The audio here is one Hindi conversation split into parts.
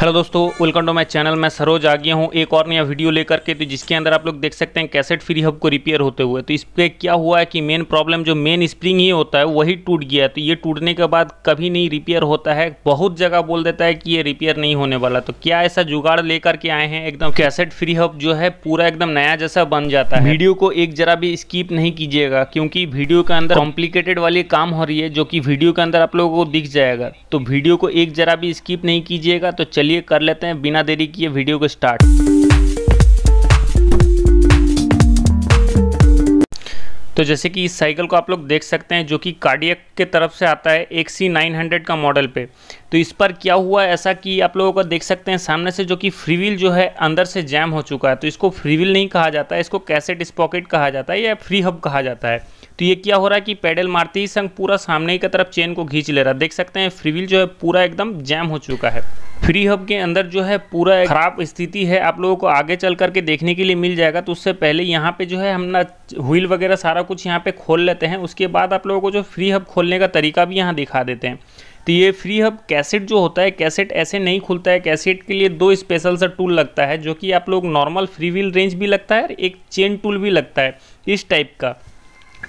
हेलो दोस्तों वेलकम टू माय चैनल मैं सरोज आ गया हूँ एक और नया वीडियो लेकर के तो जिसके अंदर आप लोग देख सकते हैं कैसेट फ्री हब को रिपेयर होते हुए तो इस पर क्या हुआ है कि मेन प्रॉब्लम जो मेन स्प्रिंग ही होता है वही टूट गया है तो ये टूटने के बाद कभी नहीं रिपेयर होता है बहुत जगह बोल देता है कि ये रिपेयर नहीं होने वाला तो क्या ऐसा जुगाड़ लेकर के आए हैं एकदम कैसेट फ्री हब जो है पूरा एकदम नया जैसा बन जाता है वीडियो को एक जरा भी स्कीप नहीं कीजिएगा क्योंकि वीडियो के अंदर कॉम्प्लिकेटेड वाली काम हो रही है जो कि वीडियो के अंदर आप लोगों को दिख जाएगा तो वीडियो को एक जरा भी स्कीप नहीं कीजिएगा तो चलिए चलिए कर लेते हैं बिना देरी किए वीडियो को स्टार्ट तो जैसे कि इस साइकिल को आप लोग देख सकते हैं जो कि कार्डियक के तरफ से आता है एक सी नाइन हंड्रेड का मॉडल पे तो इस पर क्या हुआ ऐसा कि आप लोगों का देख सकते हैं सामने से जो कि फ्री जो है अंदर से जैम हो चुका है तो इसको फ्रीव्हील नहीं कहा जाता है इसको कैसेट स्पॉकेट कहा जाता है या फ्री हब कहा जाता है तो ये क्या हो रहा है कि पैडल मारते ही संग पूरा सामने की तरफ चेन को घींच ले रहा है देख सकते हैं फ्रीविल जो है पूरा एकदम जैम हो चुका है फ्री हब के अंदर जो है पूरा खराब स्थिति है आप लोगों को आगे चल करके देखने के लिए मिल जाएगा तो उससे पहले यहाँ पे जो है हम ना व्हील वगैरह सारा कुछ यहाँ पे खोल लेते हैं उसके बाद आप लोगों को जो फ्री हब खोलने का तरीका भी यहाँ दिखा देते हैं तो ये फ्री हब कैसेट जो होता है कैसेट ऐसे नहीं खुलता है कैसेट के लिए दो स्पेशल सा टूल लगता है जो कि आप लोग नॉर्मल फ्री व्हील रेंज भी लगता है एक चेन टूल भी लगता है इस टाइप का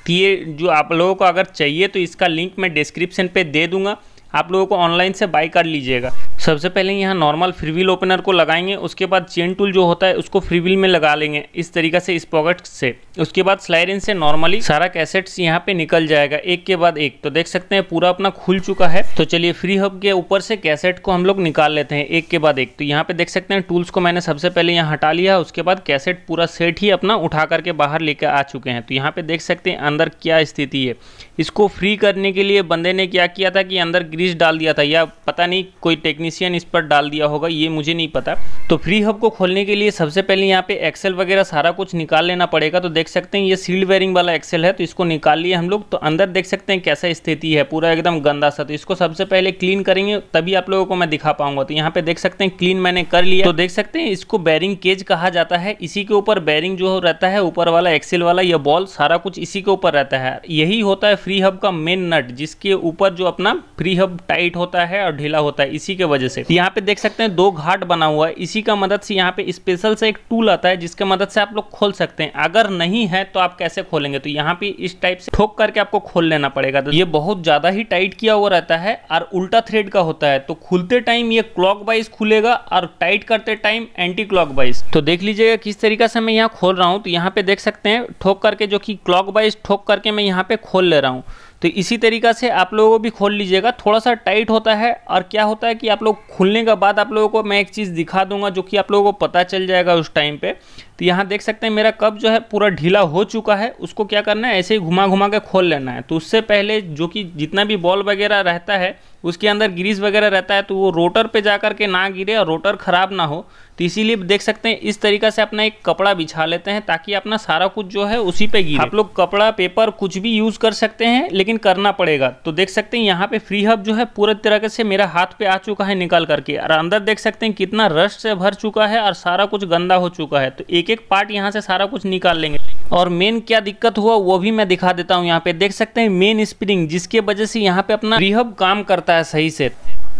तो ये जो आप लोगों को अगर चाहिए तो इसका लिंक मैं डिस्क्रिप्शन पे दे दूँगा आप लोगों को ऑनलाइन से बाई कर लीजिएगा सबसे पहले यहाँ नॉर्मल फ्रीविल ओपनर को लगाएंगे उसके बाद चेन टूल जो होता है उसको फ्रीविल में लगा लेंगे इस तरीके से इस पॉकेट से उसके बाद स्लाइडिन से नॉर्मली सारा कैसेट्स यहाँ पे निकल जाएगा एक के बाद एक तो देख सकते हैं पूरा अपना खुल चुका है तो चलिए फ्री हब के ऊपर से कैसेट को हम लोग निकाल लेते हैं एक के बाद एक तो यहाँ पे देख सकते हैं टूल्स को मैंने सबसे पहले यहाँ हटा लिया उसके बाद कैसेट पूरा सेट ही अपना उठा करके बाहर लेकर आ चुके हैं तो यहाँ पे देख सकते हैं अंदर क्या स्थिति है इसको फ्री करने के लिए बंदे ने क्या किया था कि अंदर ग्रीस डाल दिया था या पता नहीं कोई टेक्निक टेक्नीशियन इस पर डाल दिया होगा ये मुझे नहीं पता तो फ्री हब को खोलने के लिए सबसे पहले यहाँ पे एक्सेल वगैरह सारा कुछ निकाल लेना पड़ेगा तो देख सकते हैं ये सील्ड वेयरिंग वाला एक्सेल है तो इसको निकाल लिए हम लोग तो अंदर देख सकते हैं कैसा स्थिति है पूरा एकदम गंदा सा तो इसको सबसे पहले क्लीन करेंगे तभी आप लोगों को मैं दिखा पाऊंगा तो यहाँ पे देख सकते हैं क्लीन मैंने कर लिया तो देख सकते हैं इसको बैरिंग केज कहा जाता है इसी के ऊपर बैरिंग जो रहता है ऊपर वाला एक्सेल वाला या बॉल सारा कुछ इसी के ऊपर रहता है यही होता है फ्री हब का मेन नट जिसके ऊपर जो अपना फ्री हब टाइट होता है और ढीला होता है इसी के वजह वजह से तो यहाँ पे देख सकते हैं दो घाट बना हुआ है इसी का मदद से यहाँ पे स्पेशल से एक टूल आता है जिसके मदद से आप लोग खोल सकते हैं अगर नहीं है तो आप कैसे खोलेंगे तो यहाँ पे इस टाइप से ठोक करके आपको खोल लेना पड़ेगा तो ये बहुत ज्यादा ही टाइट किया हुआ रहता है और उल्टा थ्रेड का होता है तो खुलते टाइम ये क्लॉक खुलेगा और टाइट करते टाइम एंटी क्लॉक तो देख लीजिएगा किस तरीका से मैं यहाँ खोल रहा हूँ तो यहाँ पे देख सकते हैं ठोक करके जो की क्लॉक ठोक करके मैं यहाँ पे खोल ले रहा हूँ तो इसी तरीका से आप लोगों को भी खोल लीजिएगा थोड़ा सा टाइट होता है और क्या होता है कि आप लोग खुलने के बाद आप लोगों को मैं एक चीज़ दिखा दूंगा जो कि आप लोगों को पता चल जाएगा उस टाइम पे तो यहाँ देख सकते हैं मेरा कप जो है पूरा ढीला हो चुका है उसको क्या करना है ऐसे ही घुमा घुमा के खोल लेना है तो उससे पहले जो कि जितना भी बॉल वगैरह रहता है उसके अंदर ग्रीस वगैरह रहता है तो वो रोटर पे जा कर के ना गिरे और रोटर ख़राब ना हो तो इसीलिए देख सकते हैं इस तरीका से अपना एक कपड़ा बिछा लेते हैं ताकि अपना सारा कुछ जो है उसी पे गिरे आप लोग कपड़ा पेपर कुछ भी यूज़ कर सकते हैं लेकिन करना पड़ेगा तो देख सकते हैं यहाँ पे फ्री हब जो है पूरे तरीके से मेरा हाथ पे आ चुका है निकाल करके और अंदर देख सकते हैं कितना रश से भर चुका है और सारा कुछ गंदा हो चुका है तो एक एक पार्ट यहाँ से सारा कुछ निकाल लेंगे और मेन क्या दिक्कत हुआ वो भी मैं दिखा देता हूँ यहाँ पे देख सकते हैं मेन स्प्रिंग जिसके वजह से यहाँ पे अपना रिहब काम करता है सही से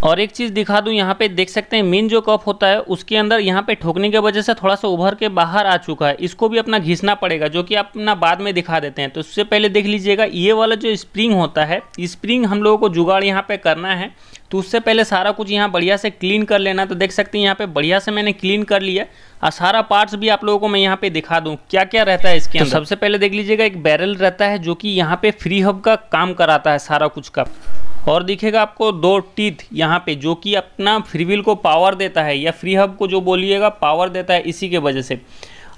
और एक चीज़ दिखा दूं यहाँ पे देख सकते हैं मेन जो कप होता है उसके अंदर यहाँ पे ठोकने की वजह से थोड़ा सा उभर के बाहर आ चुका है इसको भी अपना घिसना पड़ेगा जो कि अपना बाद में दिखा देते हैं तो उससे पहले देख लीजिएगा ये वाला जो स्प्रिंग होता है स्प्रिंग हम लोगों को जुगाड़ यहाँ पे करना है तो उससे पहले सारा कुछ यहाँ बढ़िया से क्लीन कर लेना तो देख सकते हैं यहाँ पे बढ़िया से मैंने क्लीन कर लिया और सारा पार्ट्स भी आप लोगों को मैं यहाँ पे दिखा दूँ क्या क्या रहता है इसके तो सबसे पहले देख लीजिएगा एक बैरल रहता है जो कि यहाँ पे फ्री हब का काम कराता है सारा कुछ का और दिखेगा आपको दो टीथ यहाँ पे जो कि अपना फ्रीविल को पावर देता है या फ्री हब को जो बोलिएगा पावर देता है इसी के वजह से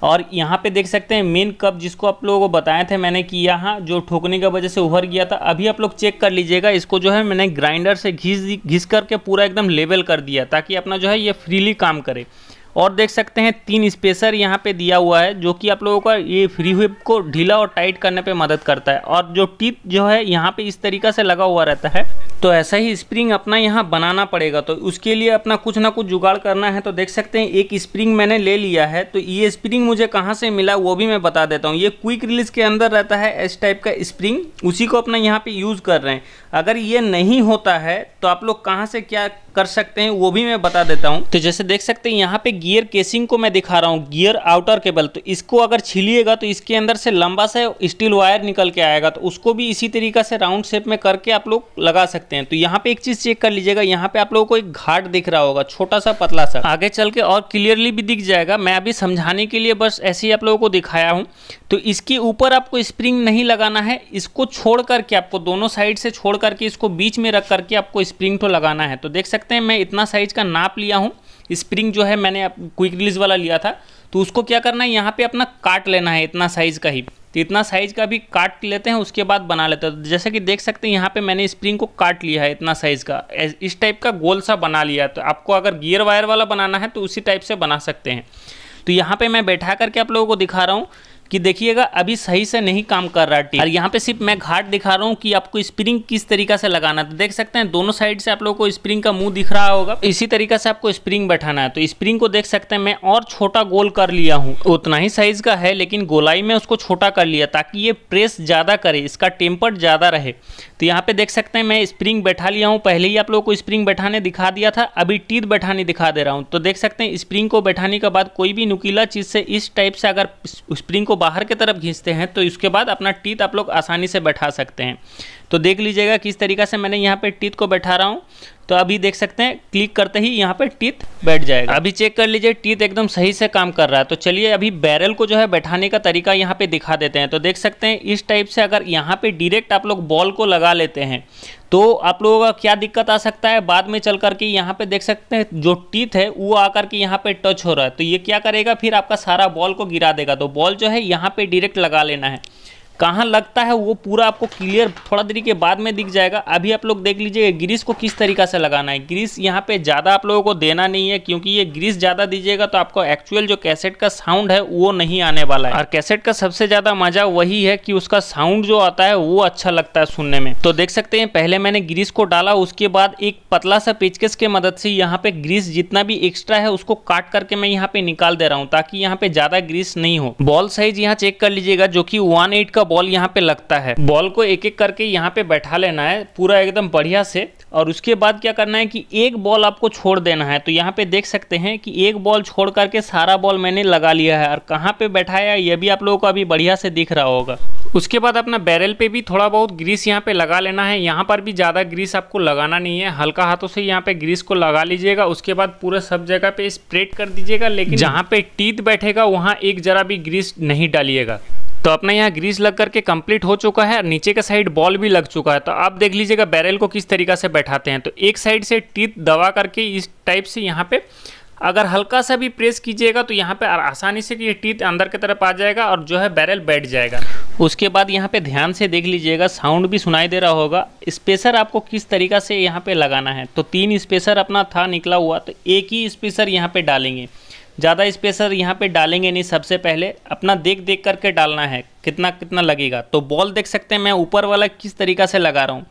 और यहाँ पे देख सकते हैं मेन कप जिसको आप लोगों को बताए थे मैंने कि यहाँ जो ठोकने की वजह से उभर गया था अभी आप लोग चेक कर लीजिएगा इसको जो है मैंने ग्राइंडर से घिस घिस करके पूरा एकदम लेवल कर दिया ताकि अपना जो है ये फ्रीली काम करे और देख सकते हैं तीन स्पेसर यहाँ पे दिया हुआ है जो कि आप लोगों का ये फ्री हुप को ढीला और टाइट करने पे मदद करता है और जो टिप जो है यहाँ पे इस तरीका से लगा हुआ रहता है तो ऐसा ही स्प्रिंग अपना यहाँ बनाना पड़ेगा तो उसके लिए अपना कुछ ना कुछ जुगाड़ करना है तो देख सकते हैं एक स्प्रिंग मैंने ले लिया है तो ये स्प्रिंग मुझे कहाँ से मिला वो भी मैं बता देता हूँ ये क्विक रिलीज के अंदर रहता है इस टाइप का स्प्रिंग उसी को अपना यहाँ पे यूज़ कर रहे हैं अगर ये नहीं होता है तो आप लोग कहाँ से क्या कर सकते हैं वो भी मैं बता देता हूँ तो जैसे देख सकते हैं यहाँ पे गियर केसिंग को मैं दिखा रहा हूँ गियर आउटर केबल तो इसको अगर छिलिएगा तो इसके अंदर से लंबा सा स्टील वायर निकल के आएगा तो उसको भी इसी तरीका से राउंड शेप में करके आप लोग लगा सकते हैं सकते हैं तो यहाँ पे एक चीज चेक कर लीजिएगा यहाँ पे आप लोगों को एक घाट दिख रहा होगा छोटा सा पतला सा आगे चल के और क्लियरली भी दिख जाएगा मैं अभी समझाने के लिए बस ऐसे ही आप लोगों को दिखाया हूँ तो इसके ऊपर आपको स्प्रिंग नहीं लगाना है इसको छोड़ करके आपको दोनों साइड से छोड़ करके इसको बीच में रख करके आपको स्प्रिंग तो लगाना है तो देख सकते हैं मैं इतना साइज का नाप लिया हूँ स्प्रिंग जो है मैंने क्विक रिलीज वाला लिया था तो उसको क्या करना है यहाँ पे अपना काट लेना है इतना साइज का ही तो इतना साइज का भी काट लेते हैं उसके बाद बना लेते हैं जैसे कि देख सकते हैं यहाँ पे मैंने स्प्रिंग को काट लिया है इतना साइज़ का इस टाइप का गोल सा बना लिया तो आपको अगर गियर वायर वाला बनाना है तो उसी टाइप से बना सकते हैं तो यहाँ पर मैं बैठा करके आप लोगों को दिखा रहा हूँ कि देखिएगा अभी सही से नहीं काम कर रहा टी और यहाँ पे सिर्फ मैं घाट दिखा रहा हूँ कि आपको स्प्रिंग किस तरीका से लगाना था तो देख सकते हैं दोनों साइड से आप लोगों को स्प्रिंग का मुंह दिख रहा होगा इसी तरीका से आपको स्प्रिंग बैठाना है तो स्प्रिंग को देख सकते हैं मैं और छोटा गोल कर लिया हूँ उतना ही साइज का है लेकिन गोलाई में उसको छोटा कर लिया ताकि ये प्रेस ज़्यादा करे इसका टेम्पर ज़्यादा रहे तो यहाँ पे देख सकते हैं मैं स्प्रिंग बैठा लिया हूँ पहले ही आप लोगों को स्प्रिंग बैठाने दिखा दिया था अभी टीथ बैठाने दिखा दे रहा हूँ तो देख सकते हैं स्प्रिंग को बैठाने के बाद कोई भी नुकीला चीज़ से इस टाइप से अगर स्प्रिंग को बाहर की तरफ घींचते हैं तो इसके बाद अपना टीथ आप लोग आसानी से बैठा सकते हैं तो देख लीजिएगा किस तरीका से मैंने यहाँ पर टीथ को बैठा रहा हूँ तो अभी देख सकते हैं क्लिक करते ही यहाँ पे टीथ बैठ जाएगा अभी चेक कर लीजिए टीथ एकदम सही से काम कर रहा है तो चलिए अभी बैरल को जो है बैठाने का तरीका यहाँ पे दिखा देते हैं तो देख सकते हैं इस टाइप से अगर यहाँ पे डायरेक्ट आप लोग बॉल को लगा लेते हैं तो आप लोगों का क्या दिक्कत आ सकता है बाद में चल करके यहाँ पे देख सकते हैं जो टीथ है वो आकर के यहाँ पे टच हो रहा है तो ये क्या करेगा फिर आपका सारा बॉल को गिरा देगा तो बॉल जो है यहाँ पे डायरेक्ट लगा लेना है कहाँ लगता है वो पूरा आपको क्लियर थोड़ा देरी के बाद में दिख जाएगा अभी आप लोग देख लीजिए ग्रीस को किस तरीका से लगाना है ग्रीस यहाँ पे ज़्यादा आप लोगों को देना नहीं है क्योंकि ये ग्रीस ज़्यादा दीजिएगा तो आपको एक्चुअल जो कैसेट का साउंड है वो नहीं आने वाला है और कैसेट का सबसे ज़्यादा मजा वही है कि उसका साउंड जो आता है वो अच्छा लगता है सुनने में तो देख सकते हैं पहले मैंने ग्रीस को डाला उसके बाद एक पतला सा पेचकस के मदद से यहाँ पे ग्रीस जितना भी एक्स्ट्रा है उसको काट करके मैं यहाँ पे निकाल दे रहा हूँ ताकि यहाँ पे ज़्यादा ग्रीस नहीं हो बॉल साइज यहाँ चेक कर लीजिएगा जो कि वन का का बॉल यहाँ पे लगता है बॉल को एक एक करके यहाँ पे बैठा लेना है पूरा एकदम बढ़िया से और उसके बाद क्या करना है कि एक बॉल आपको छोड़ देना है तो यहाँ पे देख सकते हैं कि एक बॉल छोड़ करके सारा बॉल मैंने लगा लिया है और कहाँ पे बैठाया ये भी आप लोगों को अभी बढ़िया से दिख रहा होगा उसके बाद अपना बैरल पे भी थोड़ा बहुत ग्रीस यहाँ पे लगा लेना है यहाँ पर भी ज़्यादा ग्रीस आपको लगाना नहीं है हल्का हाथों से यहाँ पे ग्रीस को लगा लीजिएगा उसके बाद पूरे सब जगह पे स्प्रेड कर दीजिएगा लेकिन जहाँ पे टीथ बैठेगा वहाँ एक जरा भी ग्रीस नहीं डालिएगा तो अपना यहाँ ग्रीस लग करके कंप्लीट हो चुका है और नीचे का साइड बॉल भी लग चुका है तो आप देख लीजिएगा बैरल को किस तरीका से बैठाते हैं तो एक साइड से टीथ दबा करके इस टाइप से यहाँ पे अगर हल्का सा भी प्रेस कीजिएगा तो यहाँ पे आसानी से ये टीथ अंदर की तरफ आ जाएगा और जो है बैरल बैठ जाएगा उसके बाद यहाँ पे ध्यान से देख लीजिएगा साउंड भी सुनाई दे रहा होगा स्पेसर आपको किस तरीका से यहाँ पे लगाना है तो तीन स्पेसर अपना था निकला हुआ तो एक ही स्पेसर यहाँ पे डालेंगे ज़्यादा स्पेसर यहाँ पे डालेंगे नहीं सबसे पहले अपना देख देख करके डालना है कितना कितना लगेगा तो बॉल देख सकते हैं मैं ऊपर वाला किस तरीका से लगा रहा हूँ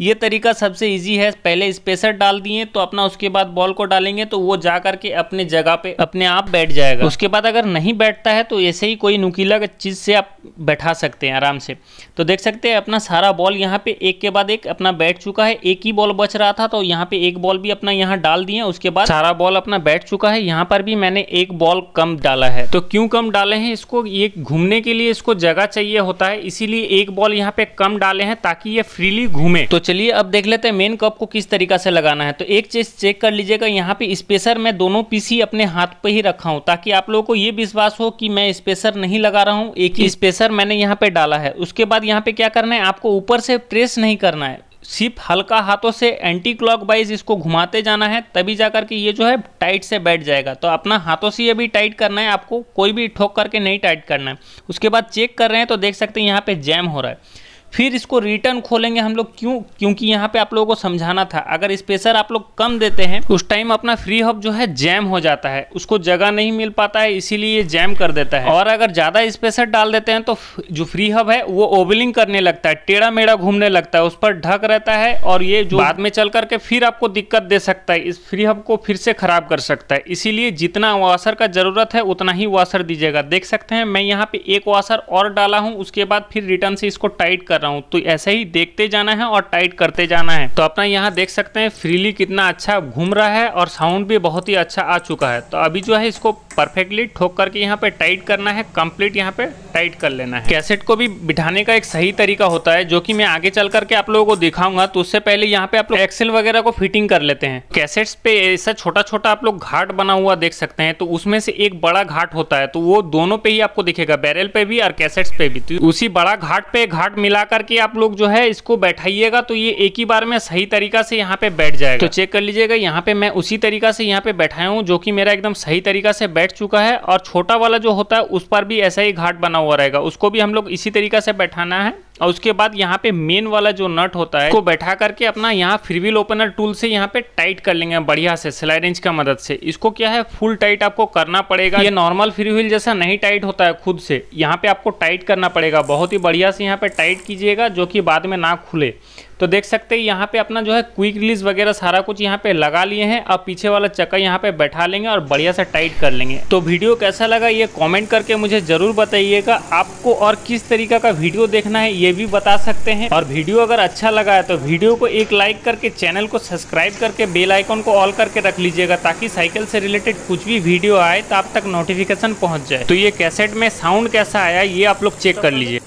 ये तरीका सबसे ईजी है पहले स्पेसर डाल दिए तो अपना उसके बाद बॉल को डालेंगे तो वो जा करके अपने जगह पे अपने आप बैठ जाएगा उसके बाद अगर नहीं बैठता है तो ऐसे ही कोई नुकीला चीज़ से आप बैठा सकते हैं आराम से तो देख सकते हैं अपना सारा बॉल यहाँ पे एक के बाद एक अपना बैठ चुका है एक ही बॉल बच रहा था तो यहाँ पे एक बॉल भी अपना यहाँ डाल दिए उसके बाद सारा बॉल अपना बैठ चुका है यहाँ पर भी मैंने एक बॉल कम डाला है तो क्यों कम डाले हैं इसको ये घूमने के लिए इसको जगह चाहिए होता है इसीलिए एक बॉल यहाँ पे कम डाले हैं ताकि ये फ्रीली घूमे तो चलिए अब देख लेते हैं मेन कप को किस तरीका से लगाना है तो एक चीज़ चेक कर लीजिएगा यहाँ पे स्पेसर मैं दोनों पीसी अपने हाथ पे ही रखा हूँ ताकि आप लोगों को ये विश्वास हो कि मैं स्पेसर नहीं लगा रहा हूँ एक ही स्पेसर मैंने यहाँ पे डाला है उसके बाद यहाँ पे क्या करना है आपको ऊपर से प्रेस नहीं करना है सिर्फ हल्का हाथों से एंटी क्लॉक वाइज इसको घुमाते जाना है तभी जा करके ये जो है टाइट से बैठ जाएगा तो अपना हाथों से ये भी टाइट करना है आपको कोई भी ठोक करके नहीं टाइट करना है उसके बाद चेक कर रहे हैं तो देख सकते हैं यहाँ पे जैम हो रहा है फिर इसको रिटर्न खोलेंगे हम लोग क्यों क्योंकि यहाँ पे आप लोगों को समझाना था अगर स्पेसर आप लोग कम देते हैं उस टाइम अपना फ्री हब जो है जैम हो जाता है उसको जगह नहीं मिल पाता है इसीलिए जैम कर देता है और अगर ज़्यादा स्पेसर डाल देते हैं तो जो फ्री हब है वो ओवलिंग करने लगता है टेढ़ा मेढ़ा घूमने लगता है उस पर ढक रहता है और ये जो बाद में चल करके फिर आपको दिक्कत दे सकता है इस फ्री हब को फिर से खराब कर सकता है इसीलिए जितना वाशर का ज़रूरत है उतना ही वाशर दीजिएगा देख सकते हैं मैं यहाँ पे एक वाशर और डाला हूँ उसके बाद फिर रिटर्न से इसको टाइट कर रहा हूँ तो ऐसे ही देखते जाना है और टाइट करते जाना है तो अपना यहाँ देख सकते हैं फ्रीली कितना अच्छा घूम रहा है और साउंड भी बहुत ही अच्छा आ चुका है तो अभी जो है इसको परफेक्टली ठोक करके यहाँ पे टाइट करना है कंप्लीट यहाँ पे टाइट कर लेना है कैसेट को भी बिठाने का एक सही तरीका होता है जो कि मैं आगे चल करके आप लोगों को दिखाऊंगा तो उससे पहले यहाँ पे आप लोग एक्सेल वगैरह को फिटिंग कर लेते हैं कैसेट्स पे ऐसा छोटा छोटा आप लोग घाट बना हुआ देख सकते हैं तो उसमें से एक बड़ा घाट होता है तो वो दोनों पे ही आपको दिखेगा बैरल पे भी और कैसेट्स पे भी तो उसी बड़ा घाट पे घाट मिला करके आप लोग जो है इसको बैठाइएगा तो ये एक ही बार में सही तरीका से यहाँ पे बैठ जाएगा तो चेक कर लीजिएगा यहाँ पे मैं उसी तरीका से यहाँ पे बैठाया हूँ जो की मेरा एकदम सही तरीका से बैठ बैठ चुका है और छोटा वाला जो होता है उस पर भी ऐसा ही घाट बना हुआ रहेगा उसको भी हम लोग इसी तरीका से बैठाना है और उसके बाद यहाँ पे मेन वाला जो नट होता है उसको बैठा करके अपना यहाँ फ्रीविल ओपनर टूल से यहाँ पे टाइट कर लेंगे बढ़िया से स्लाइड इंच का मदद से इसको क्या है फुल टाइट आपको करना पड़ेगा ये नॉर्मल फ्रीविल जैसा नहीं टाइट होता है खुद से यहाँ पे आपको टाइट करना पड़ेगा बहुत ही बढ़िया से यहाँ पे टाइट कीजिएगा जो कि बाद में ना खुले तो देख सकते हैं यहाँ पे अपना जो है क्विक रिलीज वगैरह सारा कुछ यहाँ पे लगा लिए हैं अब पीछे वाला चक्का यहाँ पे बैठा लेंगे और बढ़िया से टाइट कर लेंगे तो वीडियो कैसा लगा ये कमेंट करके मुझे जरूर बताइएगा आपको और किस तरीका का वीडियो देखना है ये भी बता सकते हैं और वीडियो अगर अच्छा लगा है तो वीडियो को एक लाइक करके चैनल को सब्सक्राइब करके बेल आइकॉन को ऑल करके रख लीजिएगा ताकि साइकिल से रिलेटेड कुछ भी वीडियो आए तो आप तक नोटिफिकेशन पहुँच जाए तो ये कैसेट में साउंड कैसा आया ये आप लोग चेक कर लीजिए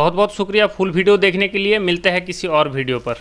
बहुत बहुत शुक्रिया फुल वीडियो देखने के लिए मिलते हैं किसी और वीडियो पर